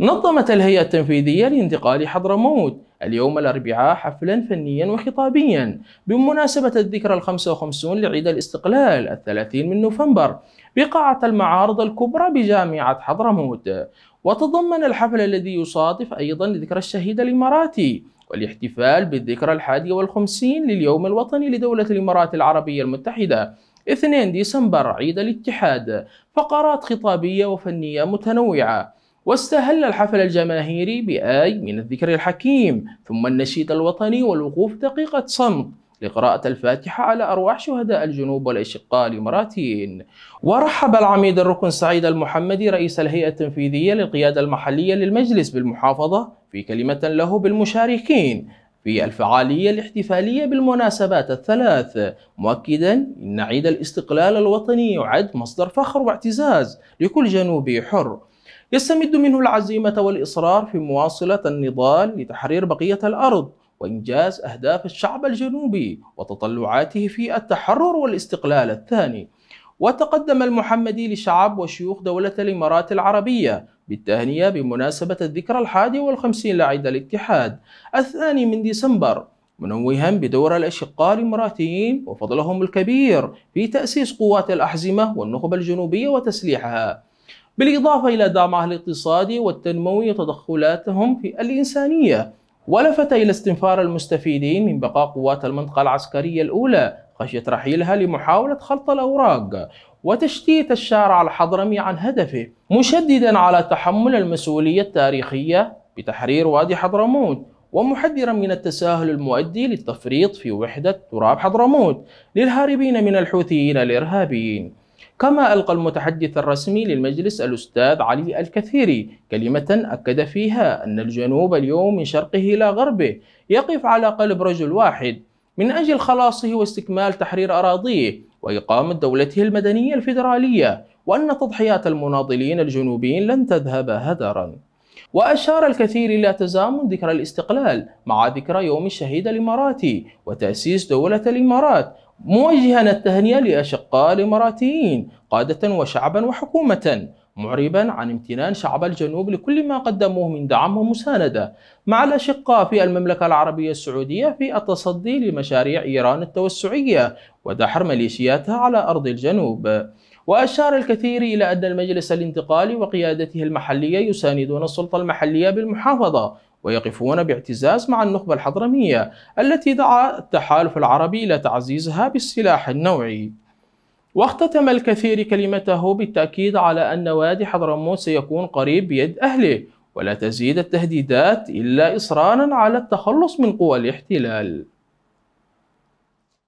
نظمت الهيئة التنفيذية لانتقال حضرموت اليوم الأربعاء حفلا فنيا وخطابيا بمناسبة الذكرى الخمسة وخمسون لعيد الاستقلال الثلاثين من نوفمبر بقاعة المعارض الكبرى بجامعة حضرموت وتضمن الحفل الذي يصادف أيضا ذكرى الشهيد الإماراتي والاحتفال بالذكرى الحادية والخمسين لليوم الوطني لدولة الإمارات العربية المتحدة 2 ديسمبر عيد الاتحاد فقرات خطابية وفنية متنوعة واستهل الحفل الجماهيري بآي من الذكر الحكيم ثم النشيد الوطني والوقوف دقيقة صمت لقراءة الفاتحة على أرواح شهداء الجنوب والأشقاء الإماراتيين ورحب العميد الركن سعيد المحمدي رئيس الهيئة التنفيذية للقيادة المحلية للمجلس بالمحافظة في كلمة له بالمشاركين في الفعالية الاحتفالية بالمناسبات الثلاث مؤكدا أن عيد الاستقلال الوطني يعد مصدر فخر واعتزاز لكل جنوبي حر يستمد منه العزيمة والإصرار في مواصلة النضال لتحرير بقية الأرض وإنجاز أهداف الشعب الجنوبي وتطلعاته في التحرر والاستقلال الثاني وتقدم المحمدي لشعب وشيوخ دولة الإمارات العربية بالتهنئة بمناسبة الذكرى الحادي والخمسين لعيد الاتحاد الثاني من ديسمبر منوها بدور الأشقاء الإماراتيين وفضلهم الكبير في تأسيس قوات الأحزمة والنخبة الجنوبية وتسليحها بالإضافة إلى دعمها الاقتصادي والتنموي وتدخلاتهم في الإنسانية ولفت إلى استنفار المستفيدين من بقاء قوات المنطقة العسكرية الأولى خشية رحيلها لمحاولة خلط الأوراق وتشتيت الشارع الحضرمي عن هدفه مشددا على تحمل المسؤولية التاريخية بتحرير وادي حضرموت ومحذرا من التساهل المؤدي للتفريط في وحدة تراب حضرموت للهاربين من الحوثيين الإرهابيين كما ألقى المتحدث الرسمي للمجلس الأستاذ علي الكثيري كلمة أكد فيها أن الجنوب اليوم من شرقه إلى غربه يقف على قلب رجل واحد من أجل خلاصه واستكمال تحرير أراضيه وإقامة دولته المدنية الفيدرالية وأن تضحيات المناضلين الجنوبيين لن تذهب هدرا وأشار الكثير إلى تزامن ذكرى الاستقلال مع ذكرى يوم الشهيد الإماراتي وتأسيس دولة الإمارات موجها التهنئة لأشقاء الإماراتيين قادة وشعبا وحكومة معربا عن امتنان شعب الجنوب لكل ما قدموه من دعم ومساندة مع الأشقاء في المملكة العربية السعودية في التصدي لمشاريع إيران التوسعية ودحر ميليشياتها على أرض الجنوب وأشار الكثير إلى أن المجلس الانتقالي وقيادته المحلية يساندون السلطة المحلية بالمحافظة ويقفون باعتزاز مع النخبة الحضرمية التي دعا التحالف العربي إلى تعزيزها بالسلاح النوعي واختتم الكثير كلمته بالتأكيد على أن وادي حضرموت سيكون قريب بيد أهله ولا تزيد التهديدات إلا إصرارا على التخلص من قوى الاحتلال